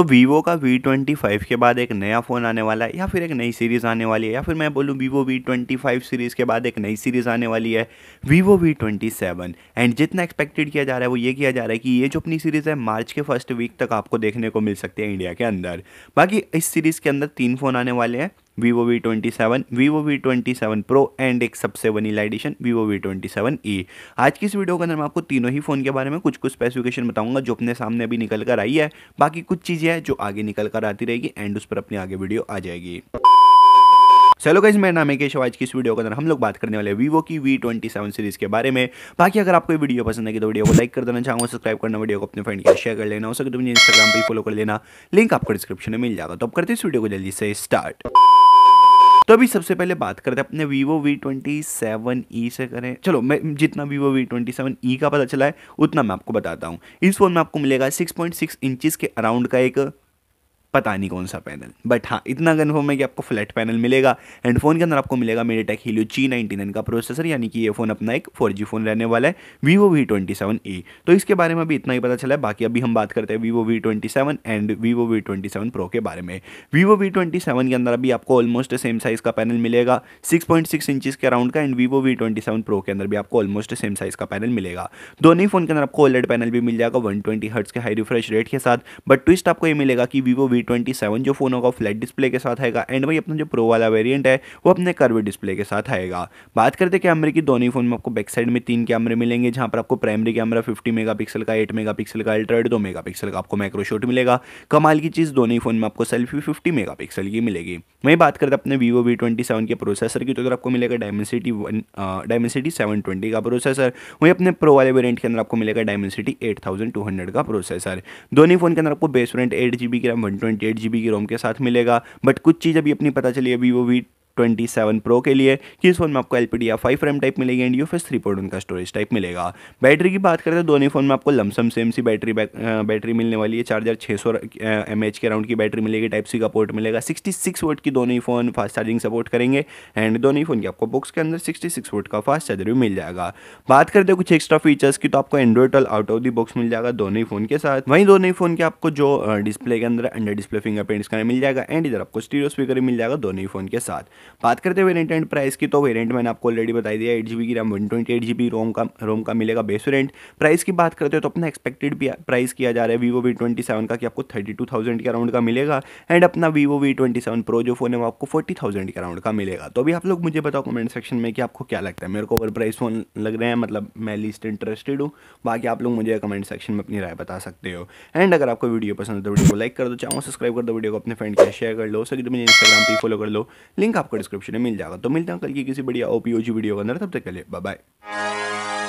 तो वीवो का we twenty five के बाद एक नया फ़ोन आने वाला है या फिर एक नई सीरीज़ आने वाली है या फिर मैं बोलूँ Vivo V twenty five series के बाद एक नई सीरीज़ आने वाली है Vivo V twenty seven and जितना एक्सपेक्टेड किया जा रहा है वो ये किया जा रहा है कि ये जो अपनी सीरीज़ है मार्च के फर्स्ट वीक तक आपको देखने को मिल सकती है इंडिया के अंदर बाकी इस सीरीज़ के अंदर तीन फ़ोन आने वाले हैं Vivo V twenty seven pro V twenty seven pro and एक सबसे vanilla edition vivo V seven E आज की इस वीडियो के अंदर मैं आपको तीनों ही फ़ोन के बारे में कुछ कुछ स्पेसिफिकेशन बताऊंगा जो अपने सामने अभी निकल कर आई है बाकी कुछ चीज़ें हैं जो आगे निकल कर आती रहेगी एंड उस पर अपनी आगे वीडियो आ जाएगी चलो गाइज मेरा नाम है केशव आज की इस वीडियो के अंदर हम लोग बात करने वाले वीवो की वी ट्वेंटी सेवन सीरीज के बारे में बाकी अगर आपको वीडियो पसंद है तो वीडियो को लाइक कर देना चाहूँगा सब्सक्राइब करना वीडियो को अपने फ्रेंड के शेयर कर लेना हो सके तो मुझे इंस्टाग्राम पर फॉलो कर लेना लिंक आपको डिस्क्रिप्शन में मिल जाएगा तो आप करते इस वीडियो को जल्दी से स्टार्ट तो अभी सबसे पहले बात करते हैं अपने vivo V twenty seven E से करें चलो मैं जितना vivo V twenty seven E का पता चला है उतना मैं आपको बताता हूँ इस फोन में आपको मिलेगा सिक्स पॉइंट सिक्स के अराउंड का एक पता नहीं कौन सा पैनल बट हाँ इतना कन्फर्म है कि आपको फ्लैट पैनल मिलेगा एंड फोन के अंदर आपको मिलेगा MediaTek Helio G ninety nine का प्रोसेसर यानी कि ये फ़ोन अपना एक फोर जी फ़ोन रहने वाला है Vivo V twenty seven A तो इसके बारे में अभी इतना ही पता चला है बाकी अभी हम बात करते हैं Vivo V twenty seven and Vivo V twenty seven pro के बारे में वीवो वी ट्वेंटी सेवन के अंदर अभी आपको ऑलमोस्ट सेम साइज़ का पैनल मिलेगा सिक्स पॉइंट सिक्स इंचज़ के अराउंड का and Vivo V twenty seven pro के अंदर भी आपको ऑलमोस्ट सेम साइज़ का पैनल मिलेगा दोनों ही फ़ोन के अंदर आपको ओलेड पैनल भी मिल जाएगा वन ट्वेंटी हर्ट्स के हाई रिफ्रेश रेट के साथ बट ट्विस्ट आपको ये मिलेगा कि Vivo V V twenty seven जो फ़ोन होगा फ्लैट डिस्प्ले के साथ आएगा एंड भाई अपना जो प्रो वाला वेरियंट है वो अपने कर्व डिस्प्ले के साथ आएगा बात करते कैमरे की दोनों फ़ोन में आपको बैक साइड में तीन कैमरे मिलेंगे जहां पर आपको प्राइमरी कैमरा फिफ्टी मेगा का एट मेगा का अल्ट्राइड दो मेगा का आपको माइक्रोशॉट मिलेगा कमाल की चीज़ दोनों ही फ़ोन में आपको सेल्फी फिफ्टी मेगा की मिलेगी वहीं बात करते अपने वीवो वी ट्वेंटी सेवन के प्रोसेसर की तो अगर आपको मिलेगा डायमेंसिटी डायमेंसिटी सेवन ट्वेंटी का प्रोसेसर वहीं अपने प्रो वाले वेरियंट के अंदर आपको मिलेगा Dimensity eight thousand two hundred का प्रोसेसर दोनों फोन के अंदर आपको बेस वेरियंट एट जीबी की RAM one twenty twenty eight G B की रोम के साथ मिलेगा बट कुछ चीज़ अभी अपनी पता चली अभी वो वी ट्वेंटी सेवन प्रो के लिए कि इस फोन में आपको एल पी डी या फाइव फ्रेम टाइप मिलेगी एंड यू एस थ्री पॉइंट उनका स्टोरेज टाइप मिलेगा बैटरी की बात करें तो दोनों फोन में आपको लमसम सेम सी बैटरी बैटरी मिलने वाली है चार्जर छः सौ एम एच के अराउंड की बैटरी मिलेगी टाइप सी का पोर्ट मिलेगा सिक्सटी सिक्स वोट की दोनों ही फोन फास्ट चार्जिंग सपोर्ट करेंगे एंड दोनों ही फोन की आपको बॉक्स के अंदर सिक्सटी सिक्स वोट का फास्ट चार्जर भी मिल जाएगा बात करते हैं कुछ एक्स्ट्रा फीचर्स की तो आपको एंड्रॉइड टल आउट ऑफ दी बॉक्स मिल जाएगा दोनों ही फोन के साथ वहीं दोनों ही फोन के आपको जो डिस्प्ले के अंदर अंडर डिस्प्ले फिंगरप्रिंट स्कैनर मिल जाएगा एंड इधर आपको स्टीरियो स्पीकर मिल जाएगा दोनों ही फोन के साथ बात करते हैं वेरियंट प्राइस की तो वेरियंट मैंने आपको ऑलरेडी बताई दिया एट जी की RAM one twenty eight G ROM का रोम का मिलेगा बेस वेरियंट प्राइस की बात करते हो तो अपना एक्सपेक्टेड भी प्राइस किया जा रहा है वीवो वी ट्वेंटी सेवन का कि आपको थर्टी टू थाउजेंड के अराउंड का मिलेगा एंड अपना Vivo V twenty seven pro जो फोन है वो आपको फोर्टी थाउजेंड के अराउंड का मिलेगा तो अभी आप लोग मुझे बताओ कमेंट सेक्शन में कि आपको क्या लगता है मेरे को ओवर प्राइस फोन लग रहे हैं मतलब मैं लीस्ट इंटरेस्टेड हूँ बाकी आप लोग मुझे कमेंट सेक्शन में अपनी राय बता सकते हो एंड अगर आपको वीडियो पसंद है तो वीडियो को लाइक कर दो चाहो सब्सक्राइब कर दो वीडियो को अपने फ्रेंड के शेयर कर लो तो मुझे इंस्टाग्राम पर फॉलो कर लो लिंक आप आपको डिस्क्रिप्शन में मिल जाएगा तो मिलता हूँ कल की किसी बढ़िया ओपीओजी वीडियो के अंदर तब तक के लिए बाय